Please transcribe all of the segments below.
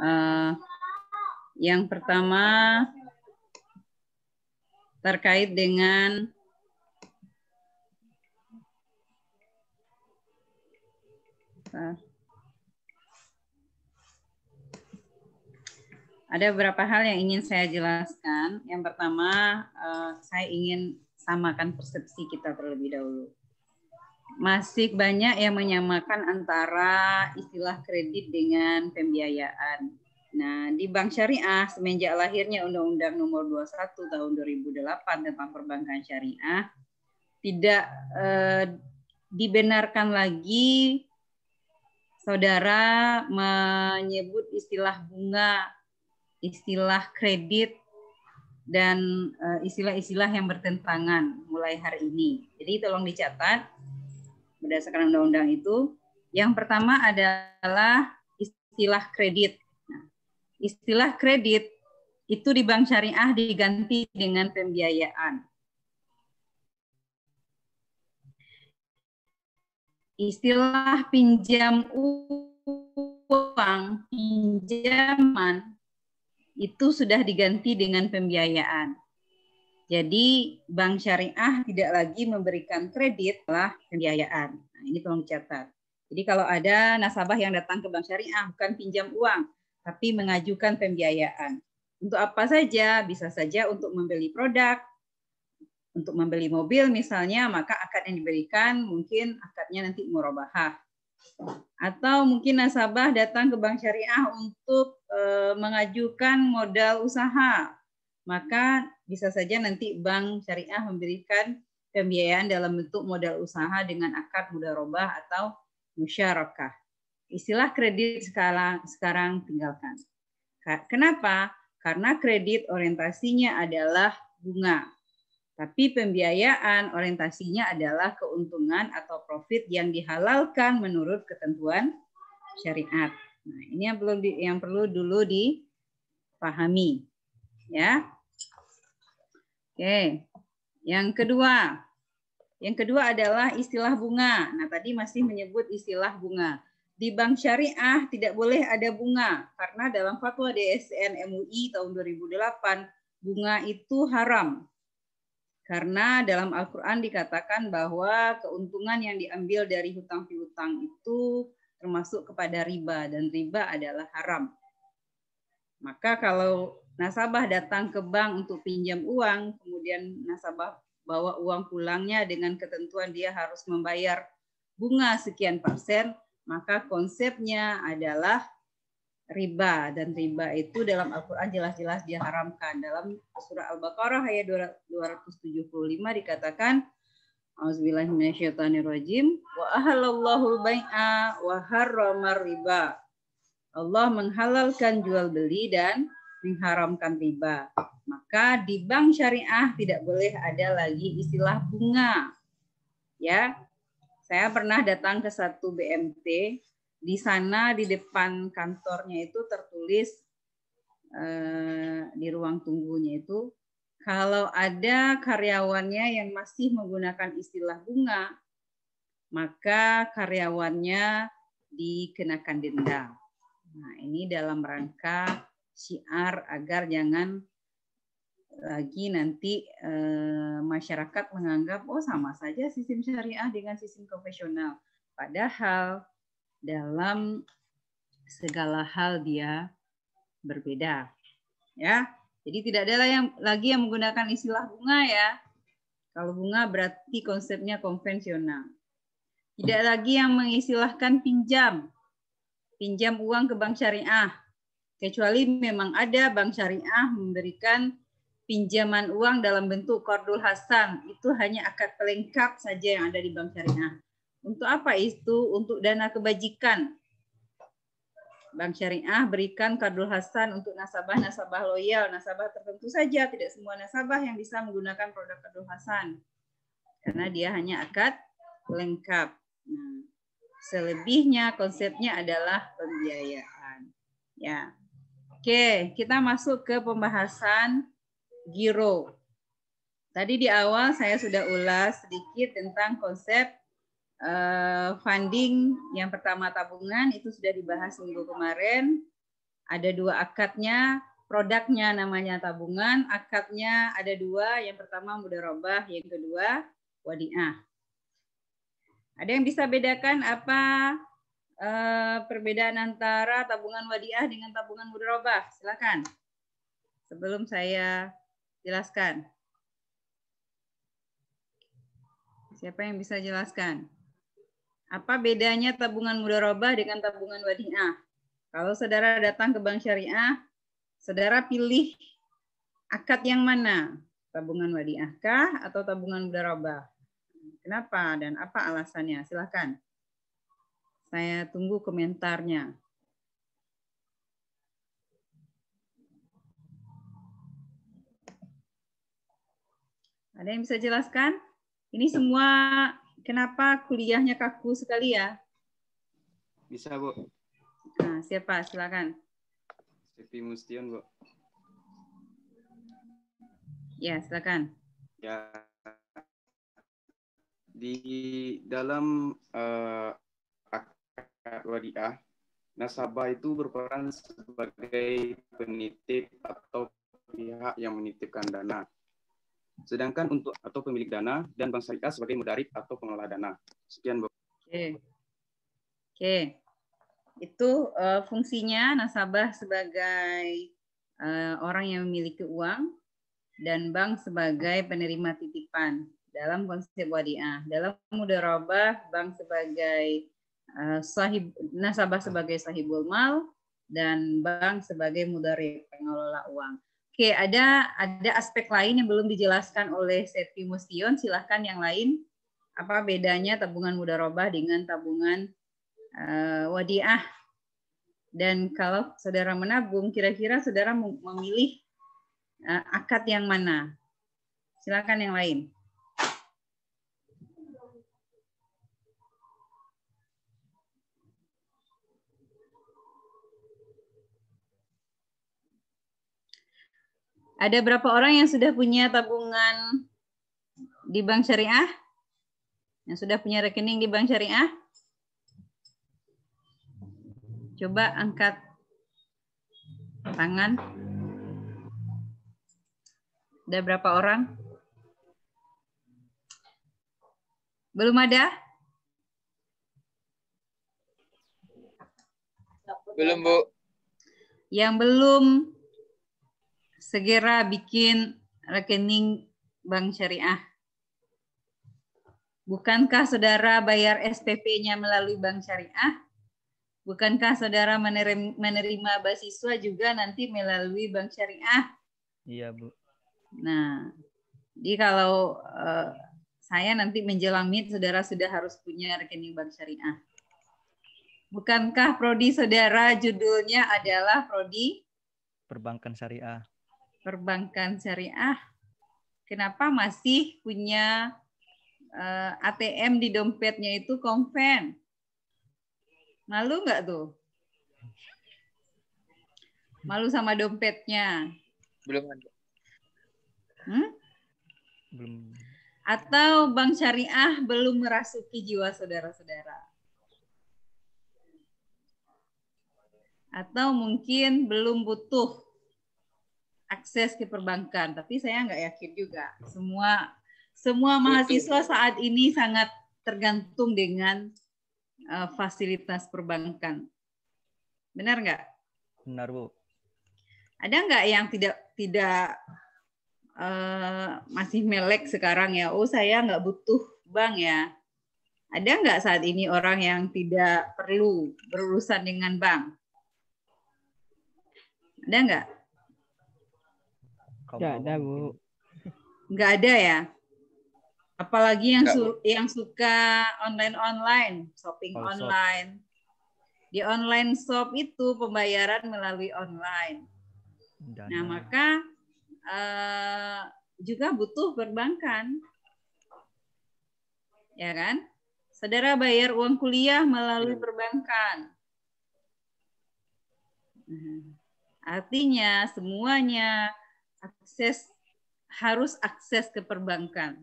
Uh, yang pertama terkait dengan ada beberapa hal yang ingin saya jelaskan. Yang pertama, eh, saya ingin samakan persepsi kita terlebih dahulu masih banyak yang menyamakan antara istilah kredit dengan pembiayaan. Nah, di Bank Syariah semenjak lahirnya Undang-Undang Nomor 21 Tahun 2008 tentang Perbankan Syariah tidak eh, dibenarkan lagi saudara menyebut istilah bunga, istilah kredit dan eh, istilah-istilah yang bertentangan mulai hari ini. Jadi tolong dicatat berdasarkan undang-undang itu. Yang pertama adalah istilah kredit. Nah, istilah kredit itu di bank syariah diganti dengan pembiayaan. Istilah pinjam uang, pinjaman itu sudah diganti dengan pembiayaan. Jadi bank syariah tidak lagi memberikan kredit lah pembiayaan. Nah, ini tolong dicatat. Jadi kalau ada nasabah yang datang ke bank syariah bukan pinjam uang, tapi mengajukan pembiayaan. Untuk apa saja? Bisa saja untuk membeli produk, untuk membeli mobil misalnya, maka akad yang diberikan mungkin akadnya nanti murabahah. Atau mungkin nasabah datang ke bank syariah untuk eh, mengajukan modal usaha. Maka bisa saja nanti bank syariah memberikan pembiayaan dalam bentuk modal usaha dengan akad mudah robah atau musyarakah. Istilah kredit sekarang, sekarang tinggalkan. Kenapa? Karena kredit orientasinya adalah bunga. Tapi pembiayaan orientasinya adalah keuntungan atau profit yang dihalalkan menurut ketentuan syariat. Nah, ini yang perlu yang perlu dulu dipahami. Ya. Oke. Yang kedua. Yang kedua adalah istilah bunga. Nah, tadi masih menyebut istilah bunga. Di bank syariah tidak boleh ada bunga karena dalam fatwa DSN MUI tahun 2008 bunga itu haram. Karena dalam Al-Qur'an dikatakan bahwa keuntungan yang diambil dari hutang piutang itu termasuk kepada riba dan riba adalah haram. Maka kalau nasabah datang ke bank untuk pinjam uang, kemudian nasabah bawa uang pulangnya dengan ketentuan dia harus membayar bunga sekian persen, maka konsepnya adalah riba dan riba itu dalam Al-Qur'an jelas-jelas diharamkan. Dalam surah Al-Baqarah ayat 275 dikatakan Auzubillahiminasyaitonirrojim. Wa ahalallahu bai'a wa harramar riba. Allah menghalalkan jual beli dan mengharamkan riba. Maka di bank syariah tidak boleh ada lagi istilah bunga. Ya. Saya pernah datang ke satu BMT, di sana di depan kantornya itu tertulis eh, di ruang tunggunya itu kalau ada karyawannya yang masih menggunakan istilah bunga, maka karyawannya dikenakan denda. Nah, ini dalam rangka syiar agar jangan lagi nanti e, masyarakat menganggap oh sama saja sistem syariah dengan sistem konvensional padahal dalam segala hal dia berbeda ya jadi tidak ada yang lagi yang menggunakan istilah bunga ya kalau bunga berarti konsepnya konvensional tidak lagi yang mengistilahkan pinjam pinjam uang ke bank syariah kecuali memang ada bank syariah memberikan pinjaman uang dalam bentuk kordul hasan itu hanya akad pelengkap saja yang ada di bank syariah. Untuk apa itu? Untuk dana kebajikan. Bank Syariah berikan kardul hasan untuk nasabah-nasabah loyal, nasabah tertentu saja, tidak semua nasabah yang bisa menggunakan produk kardul hasan. Karena dia hanya akad lengkap. Nah, selebihnya konsepnya adalah pembiayaan. Ya. Oke, kita masuk ke pembahasan giro. Tadi di awal saya sudah ulas sedikit tentang konsep eh, funding yang pertama tabungan itu sudah dibahas minggu kemarin. Ada dua akadnya, produknya namanya tabungan, akadnya ada dua, yang pertama mudarobah, yang kedua wadiah. Ada yang bisa bedakan apa Eh, perbedaan antara tabungan wadiah dengan tabungan mudrobah. Silakan. Sebelum saya jelaskan. Siapa yang bisa jelaskan? Apa bedanya tabungan mudharabah dengan tabungan wadiah? Kalau saudara datang ke bank syariah, saudara pilih akad yang mana? Tabungan wadiah kah atau tabungan mudharabah? Kenapa dan apa alasannya? Silahkan. Saya tunggu komentarnya. Ada yang bisa jelaskan? Ini ya. semua kenapa kuliahnya kaku sekali ya? Bisa, Bu. Nah, siapa? Silakan. Stevi Mustion, Bu. Ya, silakan. Ya. Di dalam uh, wadiah, nasabah itu berperan sebagai penitip atau pihak yang menitipkan dana. Sedangkan untuk atau pemilik dana dan bank syariah sebagai mudarik atau pengelola dana. Sekian. Oke. Okay. Oke. Okay. Itu uh, fungsinya nasabah sebagai uh, orang yang memiliki uang dan bank sebagai penerima titipan dalam konsep wadiah. Dalam mudharabah bank sebagai Eh, sahib nasabah hmm. sebagai sahibul mal dan bank sebagai mudari pengelola uang. Oke, ada ada aspek lain yang belum dijelaskan oleh Seti Mustion. Silahkan yang lain. Apa bedanya tabungan mudarobah dengan tabungan uh, wadiah? Dan kalau saudara menabung, kira-kira saudara memilih uh, akad yang mana? Silakan yang lain. Ada berapa orang yang sudah punya tabungan di bank syariah? Yang sudah punya rekening di bank syariah? Coba angkat tangan. Ada berapa orang? Belum ada? Belum, Bu. Yang belum segera bikin rekening bank syariah. Bukankah saudara bayar SPP-nya melalui bank syariah? Bukankah saudara menerima beasiswa juga nanti melalui bank syariah? Iya, Bu. Nah, jadi kalau uh, saya nanti menjelang mid, saudara sudah harus punya rekening bank syariah. Bukankah prodi saudara judulnya adalah prodi perbankan syariah? perbankan syariah kenapa masih punya uh, eh, ATM di dompetnya itu konven? Malu nggak tuh? Malu sama dompetnya? Belum ada. Hmm? Belum. Atau bank syariah belum merasuki jiwa saudara-saudara? Atau mungkin belum butuh akses ke perbankan, tapi saya nggak yakin juga. Oh. Semua semua mahasiswa saat ini sangat tergantung dengan uh, fasilitas perbankan. Benar nggak? Benar bu. Ada nggak yang tidak tidak uh, masih melek sekarang ya? Oh saya nggak butuh bank ya. Ada nggak saat ini orang yang tidak perlu berurusan dengan bank? Ada nggak? Nggak ada, Bu. Nggak ada ya? Apalagi yang su yang suka online-online, shopping Kalo online. Shop. Di online shop itu pembayaran melalui online. Dana. Nah, maka uh, juga butuh perbankan. Ya kan? Saudara bayar uang kuliah melalui iya. perbankan. Mhm. Artinya semuanya akses harus akses ke perbankan.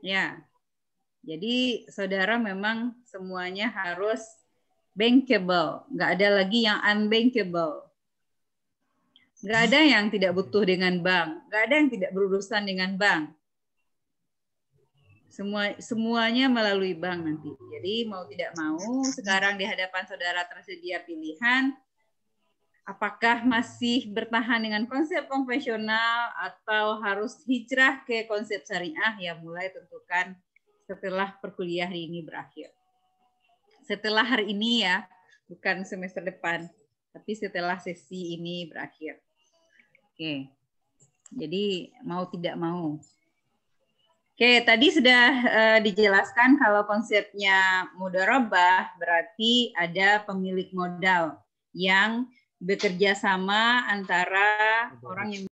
Ya. Jadi saudara memang semuanya harus bankable, nggak ada lagi yang unbankable. Nggak ada yang tidak butuh dengan bank, nggak ada yang tidak berurusan dengan bank. Semua semuanya melalui bank nanti. Jadi mau tidak mau, sekarang di hadapan saudara tersedia pilihan apakah masih bertahan dengan konsep konvensional atau harus hijrah ke konsep syariah ya mulai tentukan setelah perkuliah hari ini berakhir. Setelah hari ini ya, bukan semester depan, tapi setelah sesi ini berakhir. Oke. Jadi mau tidak mau. Oke, tadi sudah uh, dijelaskan kalau konsepnya mudharabah berarti ada pemilik modal yang bekerja sama antara orang yang